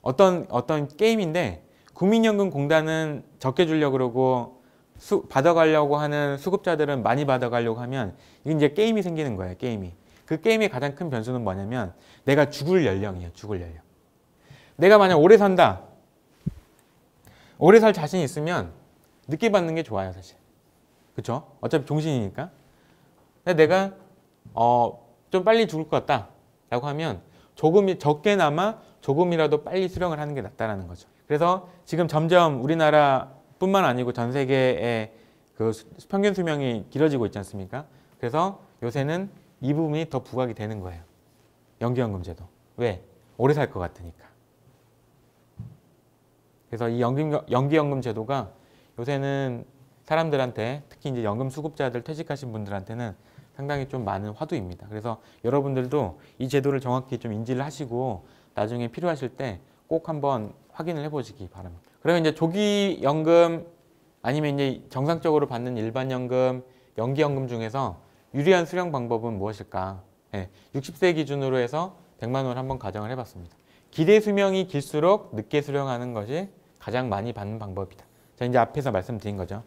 A: 어떤 어떤 게임인데 국민연금공단은 적게 주려고 그러고 수, 받아가려고 하는 수급자들은 많이 받아가려고 하면 이건 제 게임이 생기는 거예요. 게임이. 그 게임의 가장 큰 변수는 뭐냐면 내가 죽을 연령이에요. 죽을 연령. 내가 만약 오래 산다. 오래 살 자신이 있으면 늦게 받는 게 좋아요, 사실. 그렇죠? 어차피 종신이니까. 근데 내가 어, 좀 빨리 죽을 것 같다라고 하면 조금 적게나마 조금이라도 빨리 수령을 하는 게 낫다라는 거죠. 그래서 지금 점점 우리나라뿐만 아니고 전 세계의 그 평균 수명이 길어지고 있지 않습니까? 그래서 요새는 이 부분이 더 부각이 되는 거예요. 연기연금제도. 왜? 오래 살 것 같으니까. 그래서 이 연기, 연기연금제도가 요새는 사람들한테 특히 이제 연금 수급자들 퇴직하신 분들한테는 상당히 좀 많은 화두입니다. 그래서 여러분들도 이 제도를 정확히 좀 인지를 하시고 나중에 필요하실 때 꼭 한번 확인을 해보시기 바랍니다. 그러면 이제 조기 연금 아니면 이제 정상적으로 받는 일반 연금, 연기 연금 중에서 유리한 수령 방법은 무엇일까? 네, 예, 60세 기준으로 해서 100만 원을 한번 가정을 해봤습니다. 기대 수명이 길수록 늦게 수령하는 것이 가장 많이 받는 방법이다. 자, 이제 앞에서 말씀드린 거죠.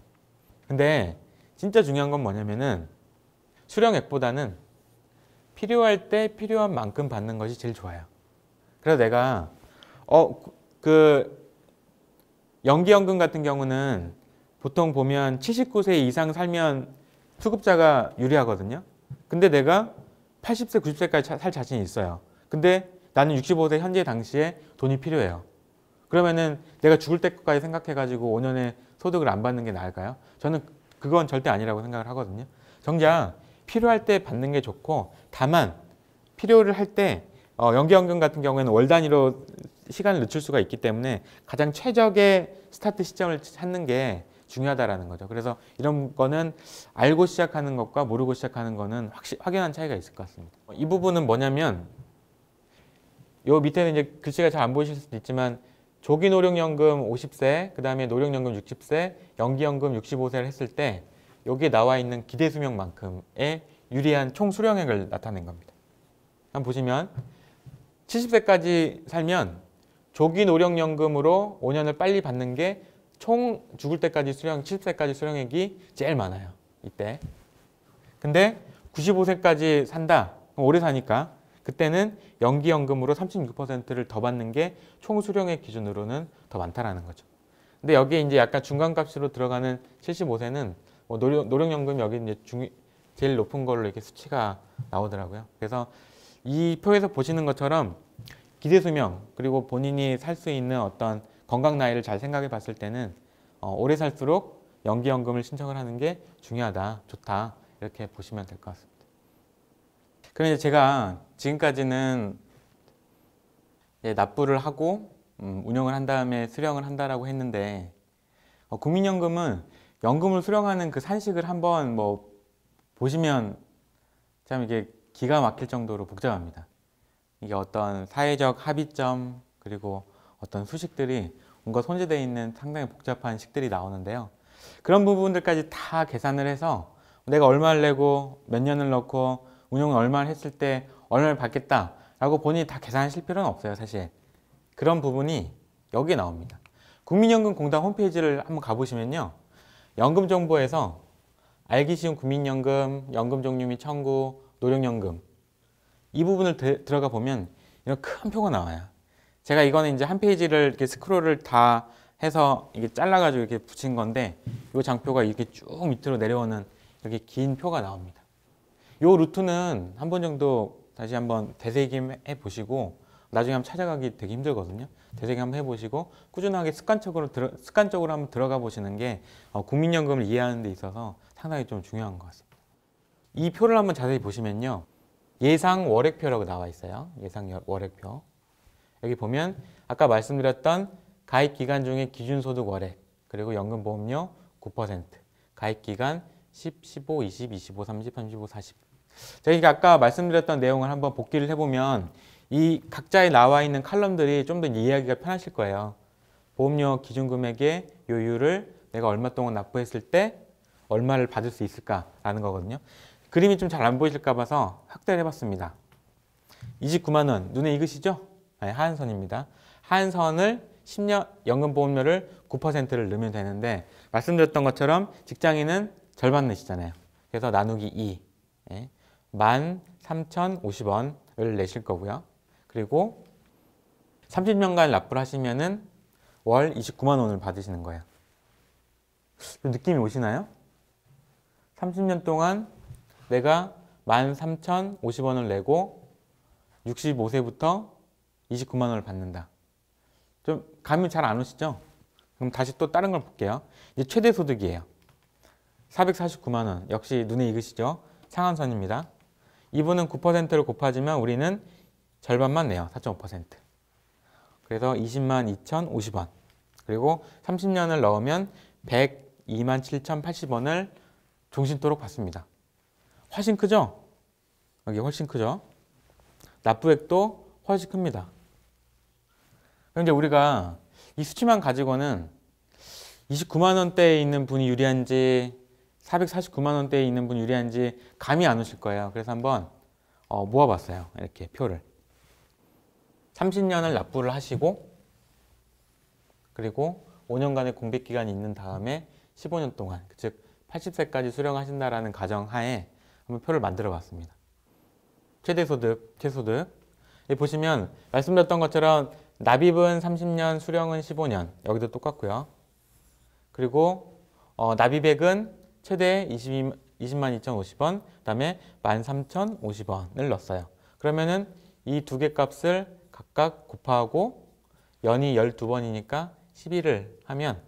A: 근데 진짜 중요한 건 뭐냐면은 수령액보다는 필요할 때 필요한 만큼 받는 것이 제일 좋아요. 그래서 내가 어 그 연기연금 같은 경우는 보통 보면 79세 이상 살면 수급자가 유리하거든요. 근데 내가 80세, 90세까지 살 자신이 있어요. 근데 나는 65세 현재 당시에 돈이 필요해요. 그러면은 내가 죽을 때까지 생각해가지고 5년에 소득을 안 받는 게 나을까요? 저는 그건 절대 아니라고 생각을 하거든요. 정작 필요할 때 받는 게 좋고 다만 필요를 할때 어, 연기연금 같은 경우에는 월 단위로 시간을 늦출 수가 있기 때문에 가장 최적의 스타트 시점을 찾는 게 중요하다라는 거죠. 그래서 이런 거는 알고 시작하는 것과 모르고 시작하는 거는 확실 확연한 차이가 있을 것 같습니다. 이 부분은 뭐냐면 요 밑에는 이제 글씨가 잘 안 보이실 수도 있지만 조기 노령연금 50세, 그 다음에 노령연금 60세, 연기연금 65세를 했을 때 여기에 나와 있는 기대 수명만큼의 유리한 총 수령액을 나타낸 겁니다. 한번 보시면 70세까지 살면 조기 노령연금으로 5년을 빨리 받는 게 총 죽을 때까지 수령, 70세까지 수령액이 제일 많아요. 이때. 근데 95세까지 산다. 오래 사니까 그때는 연기연금으로 36%를 더 받는 게 총 수령액 기준으로는 더 많다라는 거죠. 근데 여기에 이제 약간 중간값으로 들어가는 75세는 뭐 노령, 연금 여기 이제 중, 제일 높은 걸로 이렇게 수치가 나오더라고요. 그래서 이 표에서 보시는 것처럼 기대 수명 그리고 본인이 살 수 있는 어떤 건강 나이를 잘 생각해 봤을 때는 어, 오래 살수록 연기연금을 신청을 하는 게 중요하다, 좋다 이렇게 보시면 될 것 같습니다. 그런데 제가 지금까지는 납부를 하고 음, 운영을 한 다음에 수령을 한다라고 했는데 어, 국민연금은 연금을 수령하는 그 산식을 한번 뭐 보시면 참 이게 기가 막힐 정도로 복잡합니다. 이게 어떤 사회적 합의점 그리고 어떤 수식들이 뭔가 손재되어 있는 상당히 복잡한 식들이 나오는데요. 그런 부분들까지 다 계산을 해서 내가 얼마를 내고 몇 년을 넣고 운용을 얼마를 했을 때 얼마를 받겠다라고 본인이 다 계산하실 필요는 없어요, 사실. 그런 부분이 여기에 나옵니다. 국민연금공단 홈페이지를 한번 가보시면요. 연금정보에서 알기 쉬운 국민연금, 연금종류 및 청구, 노령연금 이 부분을 데, 들어가 보면 이런 큰 표가 나와요. 제가 이거는 이제 한 페이지를 이렇게 스크롤을 다 해서 이게 잘라가지고 이렇게 붙인 건데 이 장표가 이렇게 쭉 밑으로 내려오는 이렇게 긴 표가 나옵니다. 요 루트는 한 번 정도 다시 한 번 되새김해 보시고 나중에 한번 찾아가기 되게 힘들거든요. 되새김 한번 해보시고 꾸준하게 습관적으로 들어, 습관적으로 한번 들어가 보시는 게 어, 국민연금을 이해하는 데 있어서 상당히 좀 중요한 것 같습니다. 이 표를 한번 자세히 보시면요. 예상 월액표라고 나와 있어요. 예상 월액표. 여기 보면 아까 말씀드렸던 가입 기간 중에 기준 소득 월액 그리고 연금 보험료 9% 가입 기간 10, 15, 20, 25, 30, 35, 40 제가 아까 말씀드렸던 내용을 한번 복기를 해보면 이 각자에 나와 있는 칼럼들이 좀 더 이해하기가 편하실 거예요. 보험료 기준금액의 요율을 내가 얼마 동안 납부했을 때 얼마를 받을 수 있을까라는 거거든요. 그림이 좀 잘 안 보이실까 봐서 확대를 해봤습니다. 29만 원 눈에 익으시죠? 네, 하한선입니다. 하한선을 10년 연금보험료를 9%를 넣으면 되는데 말씀드렸던 것처럼 직장인은 절반 내시잖아요. 그래서 나누기 2. 네. 13,050원을 내실 거고요. 그리고 30년간 납부를 하시면은 월 29만 원을 받으시는 거예요. 느낌이 오시나요? 30년 동안 내가 13,050원을 내고 65세부터 29만 원을 받는다. 좀 감이 잘 안 오시죠? 그럼 다시 또 다른 걸 볼게요. 이제 최대 소득이에요. 449만 원. 역시 눈에 익으시죠? 상한선입니다. 이분은 9%를 곱하지만 우리는 절반만 내요. 4.5%. 그래서 20만 2,050원. 그리고 30년을 넣으면 102만 7,080원을 종신토록 받습니다. 훨씬 크죠? 여기 훨씬 크죠? 납부액도 훨씬 큽니다. 그런데 우리가 이 수치만 가지고는 29만 원대에 있는 분이 유리한지 449만 원대에 있는 분 유리한지 감이 안 오실 거예요. 그래서 한번 어, 모아봤어요. 이렇게 표를. 30년을 납부를 하시고 그리고 5년간의 공백기간이 있는 다음에 15년 동안 즉 80세까지 수령하신다라는 가정하에 한번 표를 만들어 봤습니다. 최대소득, 최소득 보시면 말씀드렸던 것처럼 납입은 30년, 수령은 15년 여기도 똑같고요. 그리고 어, 납입액은 최대 20, 2만 2,050원, 그다음에 13,050원을 넣었어요. 그러면은 이 두 개 값을 각각 곱하고 연이 12번이니까 1 1를 하면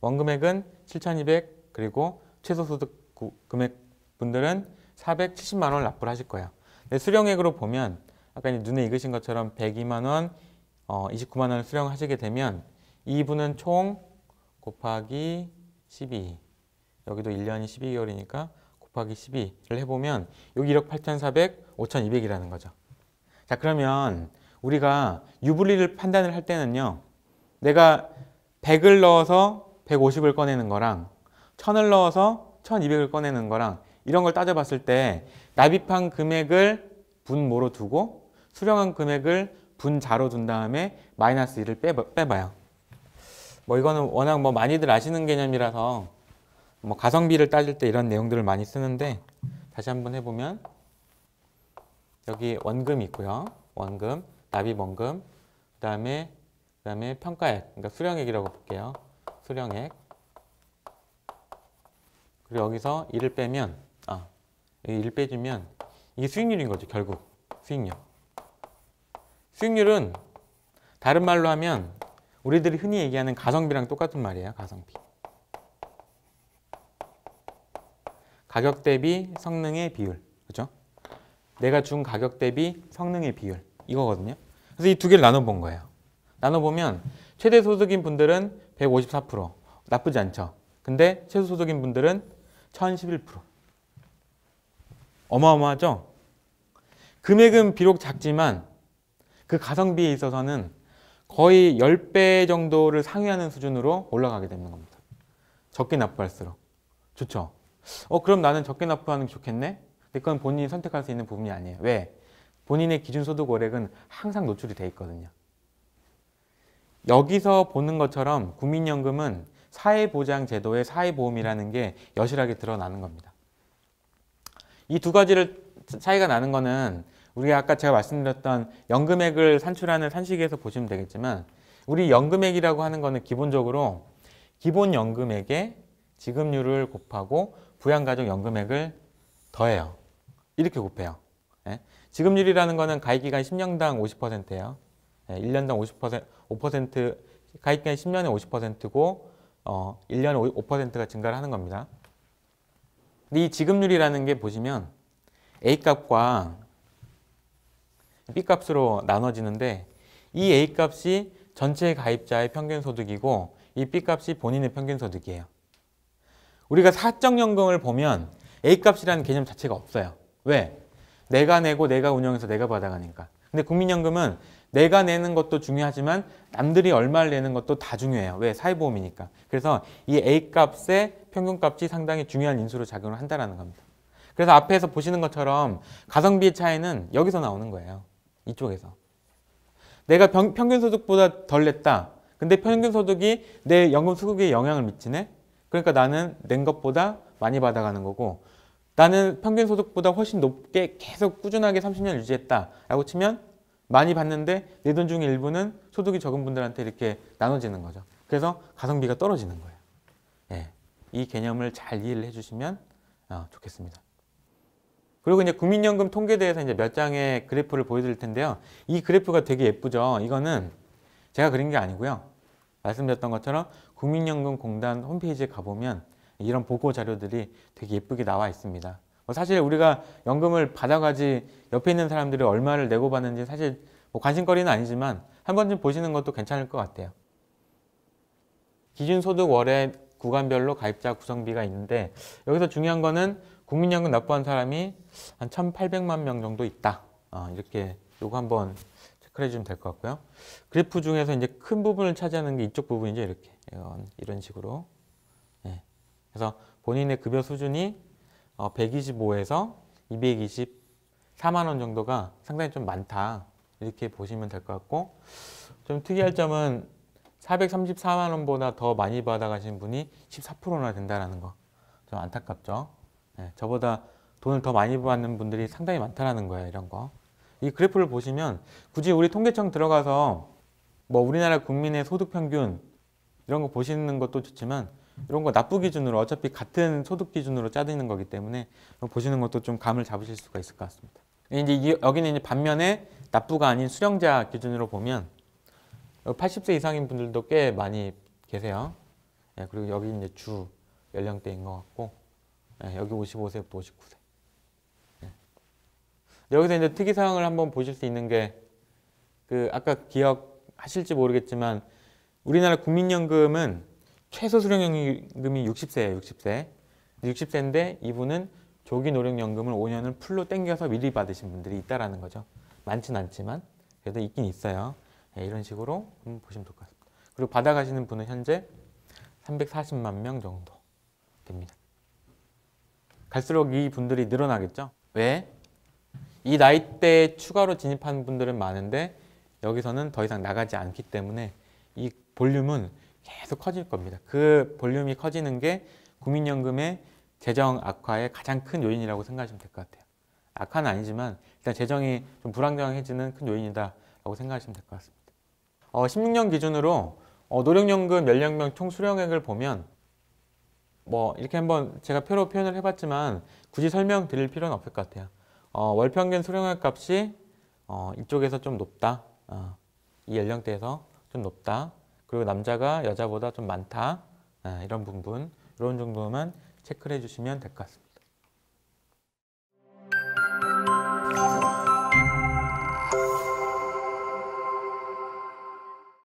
A: 원금액은 7,200 그리고 최소소득 금액 분들은 470만 원을 납부를 하실 거예요. 수령액으로 보면 아까 눈에 익으신 것처럼 102만 원, 어, 29만 원을 수령하시게 되면 이분은 총 곱하기 12 여기도 1년이 12개월이니까 곱하기 12를 해보면 여기 1억 8,400, 5,200이라는 거죠. 자 그러면 우리가 유불리를 판단을 할 때는요. 내가 100을 넣어서 150을 꺼내는 거랑 1000을 넣어서 1200을 꺼내는 거랑 이런 걸 따져봤을 때 납입한 금액을 분모로 두고 수령한 금액을 분자로 둔 다음에 마이너스 1을 빼봐, 빼봐요. 뭐 이거는 워낙 뭐 많이들 아시는 개념이라서 뭐 가성비를 따질 때 이런 내용들을 많이 쓰는데 다시 한번 해보면 여기 원금 이 있고요. 원금, 납입원금, 그 다음에 그 다음에 평가액, 그러니까 수령액이라고 볼게요. 수령액 그리고 여기서 1을 빼면 아, 여기 빼주면 이게 수익률인 거죠. 결국 수익률 수익률은 다른 말로 하면 우리들이 흔히 얘기하는 가성비랑 똑같은 말이에요. 가성비 가격 대비 성능의 비율. 그렇죠? 내가 준 가격 대비 성능의 비율. 이거거든요. 그래서 이 두 개를 나눠본 거예요. 나눠보면 최대 소득인 분들은 154% 나쁘지 않죠. 근데 최소 소득인 분들은 1011% 어마어마하죠? 금액은 비록 작지만 그 가성비에 있어서는 거의 10배 정도를 상회하는 수준으로 올라가게 되는 겁니다. 적게 납부할수록. 좋죠? 어 그럼 나는 적게 납부하는 게 좋겠네? 근데 그건 본인이 선택할 수 있는 부분이 아니에요. 왜? 본인의 기준 소득 월액은 항상 노출이 돼 있거든요. 여기서 보는 것처럼 국민연금은 사회보장제도의 사회보험이라는 게 여실하게 드러나는 겁니다. 이 두 가지를 차이가 나는 거는 우리가 아까 제가 말씀드렸던 연금액을 산출하는 산식에서 보시면 되겠지만 우리 연금액이라고 하는 거는 기본적으로 기본연금액에 지급률을 곱하고 부양가족연금액을 더해요. 이렇게 곱해요. 예? 지급률이라는 거는 가입기간 10년당 50%예요. 예, 1년당 50%, 5%, 가입기간 10년에 50%고 어, 1년에 5%가 증가를 하는 겁니다. 이 지급률이라는 게 보시면 A값과 B값으로 나눠지는데 이 A값이 전체 가입자의 평균 소득이고 이 B값이 본인의 평균 소득이에요. 우리가 사적연금을 보면 A값이라는 개념 자체가 없어요. 왜? 내가 내고 내가 운영해서 내가 받아가니까. 근데 국민연금은 내가 내는 것도 중요하지만 남들이 얼마를 내는 것도 다 중요해요. 왜? 사회보험이니까. 그래서 이 A값의 평균값이 상당히 중요한 인수로 작용을 한다는 겁니다. 그래서 앞에서 보시는 것처럼 가성비 차이는 여기서 나오는 거예요. 이쪽에서. 내가 평균소득보다 덜 냈다. 근데 평균소득이 내 연금 수급에 영향을 미치네? 그러니까 나는 낸 것보다 많이 받아가는 거고 나는 평균 소득보다 훨씬 높게 계속 꾸준하게 30년 유지했다라고 치면 많이 받는데 내 돈 중 일부는 소득이 적은 분들한테 이렇게 나눠지는 거죠. 그래서 가성비가 떨어지는 거예요. 예. 이 개념을 잘 이해를 해주시면 어, 좋겠습니다. 그리고 이제 국민연금 통계에대해서 이제 몇 장의 그래프를 보여드릴 텐데요. 이 그래프가 되게 예쁘죠. 이거는 제가 그린 게 아니고요. 말씀드렸던 것처럼 국민연금공단 홈페이지에 가보면 이런 보고 자료들이 되게 예쁘게 나와 있습니다. 뭐 사실 우리가 연금을 받아가지 옆에 있는 사람들이 얼마를 내고 받는지 사실 뭐 관심거리는 아니지만 한 번쯤 보시는 것도 괜찮을 것 같아요. 기준소득 월에 구간별로 가입자 구성비가 있는데 여기서 중요한 거는 국민연금 납부한 사람이 한 1,800만 명 정도 있다. 어, 이렇게 요거 한번 색깔 주면 될 것 같고요. 그래프 중에서 이제 큰 부분을 차지하는 게 이쪽 부분이죠. 이렇게 이런, 이런 식으로. 네. 그래서 본인의 급여 수준이 어, 125에서 224만 원 정도가 상당히 좀 많다. 이렇게 보시면 될 것 같고 좀 특이할 점은 434만 원보다 더 많이 받아가신 분이 14%나 된다는 거. 좀 안타깝죠. 네. 저보다 돈을 더 많이 받는 분들이 상당히 많다는 거예요. 이런 거. 이 그래프를 보시면 굳이 우리 통계청 들어가서 뭐 우리나라 국민의 소득 평균 이런 거 보시는 것도 좋지만 이런 거 납부 기준으로 어차피 같은 소득 기준으로 짜드는 거기 때문에 보시는 것도 좀 감을 잡으실 수가 있을 것 같습니다. 이제 여기는 이제 반면에 납부가 아닌 수령자 기준으로 보면 80세 어, 이상인 분들도 꽤 많이 계세요. 예, 그리고 여기 이제 주 연령대인 것 같고 예, 여기 55세부터 59세. 여기서 이제 특이사항을 한번 보실 수 있는 게 그 아까 기억하실지 모르겠지만 우리나라 국민연금은 최소 수령연금이 60세예요. 60세. 60세인데 이분은 조기 노령연금을 5년을 풀로 땡겨서 미리 받으신 분들이 있다라는 거죠. 많진 않지만 그래도 있긴 있어요. 네, 이런 식으로 보시면 될 것 같습니다. 그리고 받아가시는 분은 현재 340만 명 정도 됩니다. 갈수록 이 분들이 늘어나겠죠? 왜? 이 나이대에 추가로 진입한 분들은 많은데 여기서는 더 이상 나가지 않기 때문에 이 볼륨은 계속 커질 겁니다. 그 볼륨이 커지는 게 국민연금의 재정 악화의 가장 큰 요인이라고 생각하시면 될 것 같아요. 악화는 아니지만 일단 재정이 좀 불안정해지는 큰 요인이다라고 생각하시면 될 것 같습니다. 어, 16년 기준으로 어, 노령연금 연령명 총 수령액을 보면 뭐 이렇게 한번 제가 표로 표현을 해봤지만 굳이 설명드릴 필요는 없을 것 같아요. 어, 월평균 수령액 값이 어, 이쪽에서 좀 높다. 어, 이 연령대에서 좀 높다. 그리고 남자가 여자보다 좀 많다. 네, 이런 부분, 이런 정도만 체크를 해주시면 될 것 같습니다.